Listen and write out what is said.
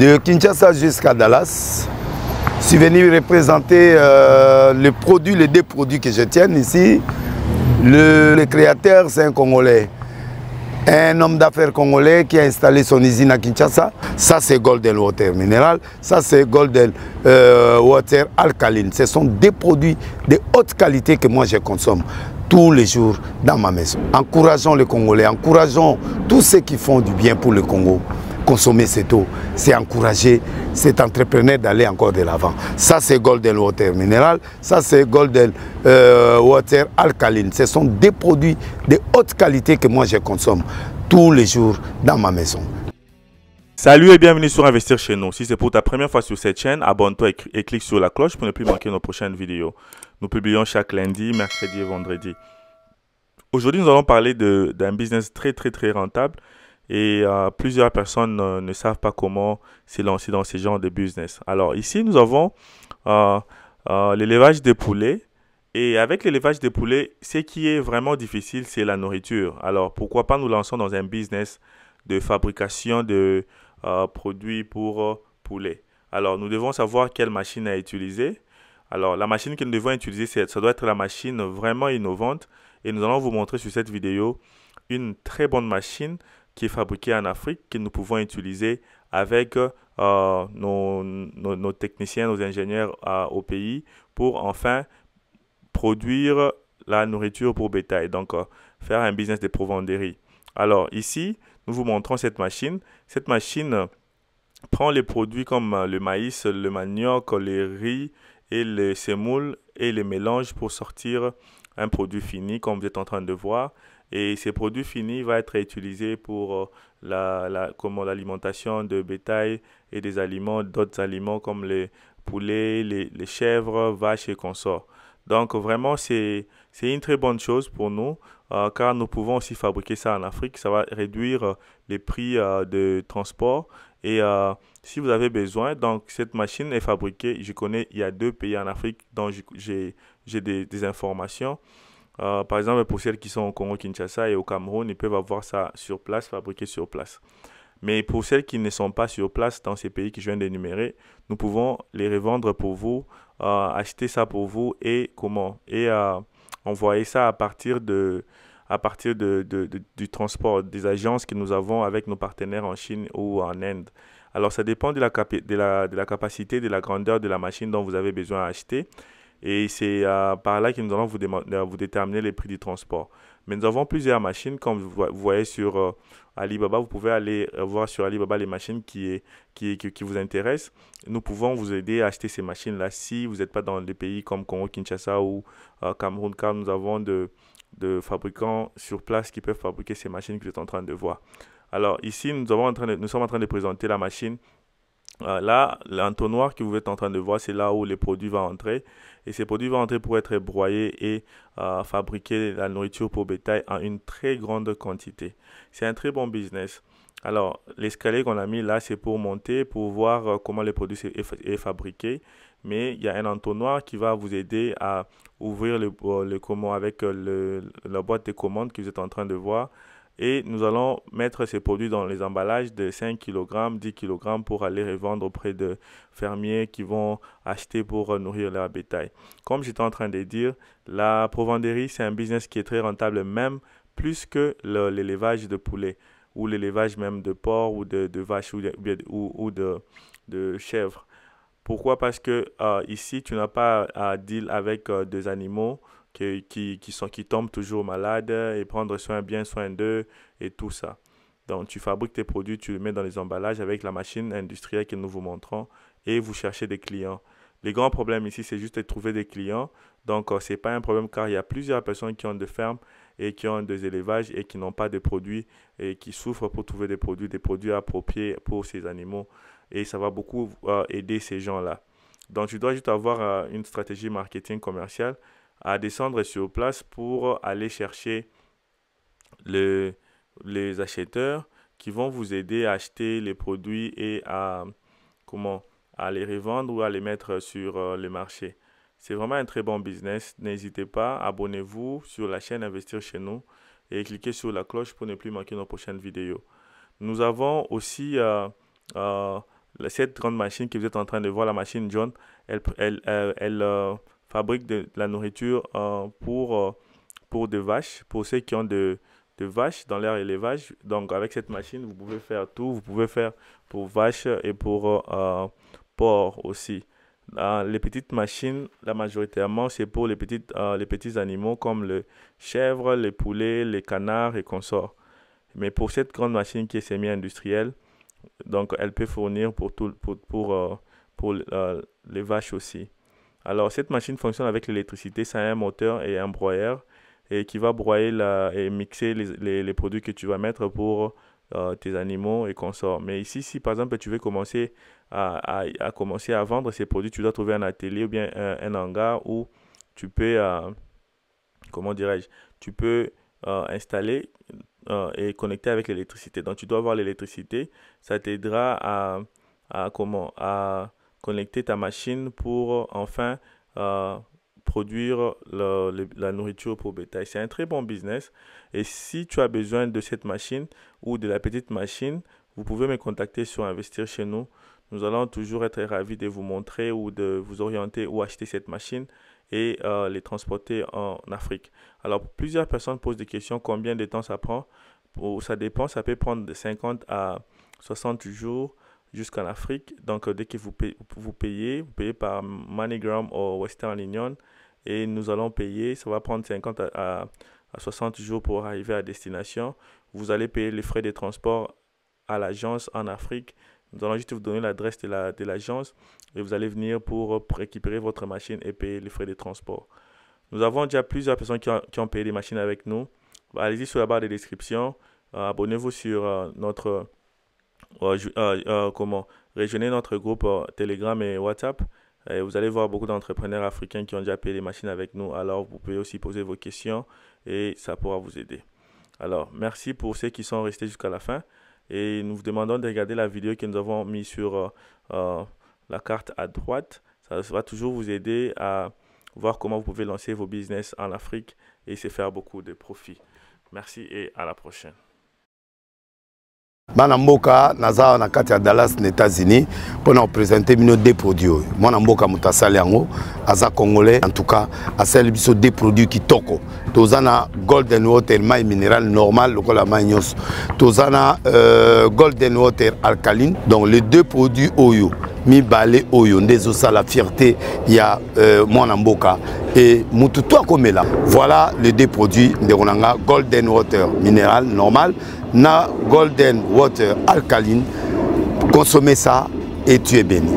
de Kinshasa jusqu'à Dallas. Je suis venu représenter euh, les produits, les deux produits que je tiens ici. Le, créateur, c'est un Congolais. Un homme d'affaires congolais qui a installé son usine à Kinshasa. Ça, c'est Golden Water Mineral. Ça, c'est Golden euh, Water Alkaline. Ce sont des produits de haute qualité que moi, je consomme tous les jours dans ma maison. Encourageons les Congolais, encourageons tous ceux qui font du bien pour le Congo consommer cette eau, c'est encourager cet entrepreneur d'aller encore de l'avant. Ça, c'est Golden Water Mineral, ça, c'est Golden euh, Water Alkaline. Ce sont des produits de haute qualité que moi, je consomme tous les jours dans ma maison. Salut et bienvenue sur Investir chez nous. Si c'est pour ta première fois sur cette chaîne, abonne-toi et, clique sur la cloche pour ne plus manquer nos prochaines vidéos. Nous publions chaque lundi, mercredi et vendredi. Aujourd'hui, nous allons parler d'un business très très très rentable et euh, plusieurs personnes euh, ne, savent pas comment se lancer dans ce genre de business. Alors ici, nous avons euh, l'élevage des poulets. Et avec l'élevage des poulets, ce qui est vraiment difficile, c'est la nourriture. Alors pourquoi pas nous lançons dans un business de fabrication de produits pour poulets. Alors nous devons savoir quelle machine à utiliser. Alors la machine que nous devons utiliser, ça doit être la machine vraiment innovante. Et nous allons vous montrer sur cette vidéo une très bonne machine qui fabriqué en Afrique que nous pouvons utiliser avec euh, nos, nos, techniciens, nos ingénieurs au pays pour enfin produire la nourriture pour bétail, donc euh, faire un business de provenderie. Alors ici, nous vous montrons cette machine. Cette machine euh, prend les produits comme le maïs, le manioc, les riz et les semoules et les mélange pour sortir un produit fini comme vous êtes en train de voir. Et ces produits finis vont être utilisés pour euh, la, l'alimentation de bétail et des aliments, d'autres aliments comme les poulets, les, chèvres, vaches et consorts. Donc vraiment, c'est une très bonne chose pour nous, euh, car nous pouvons aussi fabriquer ça en Afrique. Ça va réduire euh, les prix de transport. Et si vous avez besoin, donc cette machine est fabriquée, je connais, il y a deux pays en Afrique dont j'ai des informations. Euh, par exemple, pour celles qui sont au Congo-Kinshasa et au Cameroun, ils peuvent avoir ça sur place, fabriqué sur place. Mais pour celles qui ne sont pas sur place dans ces pays que je viens d'énumérer, nous pouvons les revendre pour vous, euh, acheter ça pour vous et comment Et euh, envoyer ça à partir, de, à partir de, du transport des agences que nous avons avec nos partenaires en Chine ou en Inde. Alors ça dépend de la, de la, de la capacité, de la grandeur de la machine dont vous avez besoin à acheter. Et c'est euh, par là que nous allons vous, euh, vous, déterminer les prix du transport. Mais nous avons plusieurs machines, comme vous voyez sur euh, Alibaba. Vous pouvez aller voir sur Alibaba les machines qui, qui, qui, vous intéressent. Nous pouvons vous aider à acheter ces machines-là si vous n'êtes pas dans des pays comme Congo-Kinshasa ou Cameroun, car nous avons de, fabricants sur place qui peuvent fabriquer ces machines que vous êtes en train de voir. Alors ici, nous, avons en train nous sommes en train de présenter la machine ah, là, l'entonnoir que vous êtes en train de voir, c'est là où les produits vont entrer. Et ces produits vont entrer pour être broyés et euh, fabriquer la nourriture pour bétail en une très grande quantité. C'est un très bon business. Alors, l'escalier qu'on a mis là, c'est pour monter, pour voir euh, comment les produits sont fabriqués. Mais il y a un entonnoir qui va vous aider à ouvrir le, euh, avec euh, la boîte de commandes que vous êtes en train de voir et nous allons mettre ces produits dans les emballages de 5 kg, 10 kg pour aller revendre auprès de fermiers qui vont acheter pour nourrir leur bétail. Comme j'étais en train de dire, la provenderie, c'est un business qui est très rentable même plus que l'élevage de poulets ou l'élevage même de porcs ou de, vaches ou de, chèvres. Pourquoi Parce que euh, ici, tu n'as pas à deal avec euh, des animaux qui, qui, qui, sont, qui tombent toujours malades et prendre soin bien soin d'eux et tout ça. Donc tu fabriques tes produits, tu les mets dans les emballages avec la machine industrielle que nous vous montrons et vous cherchez des clients. Les grands problèmes ici, c'est juste de trouver des clients. Donc euh, ce n'est pas un problème car il y a plusieurs personnes qui ont des fermes et qui ont des élevages et qui n'ont pas de produits et qui souffrent pour trouver des produits, des produits appropriés pour ces animaux. Et ça va beaucoup euh, aider ces gens-là. Donc tu dois juste avoir euh, une stratégie marketing commerciale à descendre sur place pour aller chercher les acheteurs qui vont vous aider à acheter les produits et à, comment, à les revendre ou à les mettre sur euh, le marché. C'est vraiment un très bon business. N'hésitez pas, abonnez-vous sur la chaîne Investir chez nous et cliquez sur la cloche pour ne plus manquer nos prochaines vidéos. Nous avons aussi euh, euh, cette grande machine que vous êtes en train de voir, la machine John. Elle, elle, elle, fabrique de, la nourriture euh, pour, euh, pour des vaches, pour ceux qui ont de, de vaches dans leur élevage. Donc avec cette machine, vous pouvez faire tout. Vous pouvez faire pour vaches et pour euh, porcs aussi. les petites machines, la majoritairement, c'est pour les, petites, les petits animaux comme le chèvre, les poulets, les canards et consorts. Mais pour cette grande machine qui est semi-industrielle, donc elle peut fournir pour, pour, pour, les vaches aussi. Alors cette machine fonctionne avec l'électricité, ça a un moteur et un broyeur et qui va broyer la, et mixer les, produits que tu vas mettre pour euh, tes animaux et consorts. Mais ici, si par exemple tu veux commencer à, commencer à vendre ces produits, tu dois trouver un atelier ou bien un, hangar où tu peux, euh, comment dirais-je, tu peux euh, installer et connecter avec l'électricité. Donc tu dois avoir l'électricité, ça t'aidera à, à comment à connecter ta machine pour euh, enfin euh, produire la nourriture pour bétail. C'est un très bon business. Et si tu as besoin de cette machine ou de la petite machine, vous pouvez me contacter sur Investir chez nous. Nous allons toujours être ravis de vous montrer ou de vous orienter ou acheter cette machine et euh, les transporter en Afrique. Alors, plusieurs personnes posent des questions combien de temps ça prend. ça dépend, ça peut prendre de 50 à 60 jours jusqu'en Afrique. Donc, euh, dès que vous payez, vous payez, par MoneyGram ou Western Union et nous allons payer. Ça va prendre 50 à, à 60 jours pour arriver à destination. Vous allez payer les frais de transport à l'agence en Afrique. Nous allons juste vous donner l'adresse de l'agence la, de et vous allez venir pour récupérer votre machine et payer les frais de transport. Nous avons déjà plusieurs personnes qui ont, qui ont payé des machines avec nous. Allez-y sur la barre de description. Euh, abonnez-vous sur euh, notre euh, euh, comment rejoignez notre groupe euh, Telegram et WhatsApp. Et vous allez voir beaucoup d'entrepreneurs africains qui ont déjà payé les machines avec nous. Alors, vous pouvez aussi poser vos questions et ça pourra vous aider. Alors, merci pour ceux qui sont restés jusqu'à la fin. Et nous vous demandons de regarder la vidéo que nous avons mise sur la carte à droite. Ça va toujours vous aider à voir comment vous pouvez lancer vos business en Afrique et se faire beaucoup de profits. Merci et à la prochaine. bana mboka naza na kati ya dallas na états-unis mpona kopresente bino de produit oyo mwana mboka moto asali yango aza congolais en tout cas asali biso de produit kitoko toza na golden water mai minéral normal lokola mai nyonso toza na euh, golden water alcaline donc les deux produits oyo mibale oyo nde ezosala fierté ya euh, mwana mboka e mutu to akomela voilà les deux produits ndeko na nga golden water minéral normal na golden water Alkaline Consommez ça et tu es béni.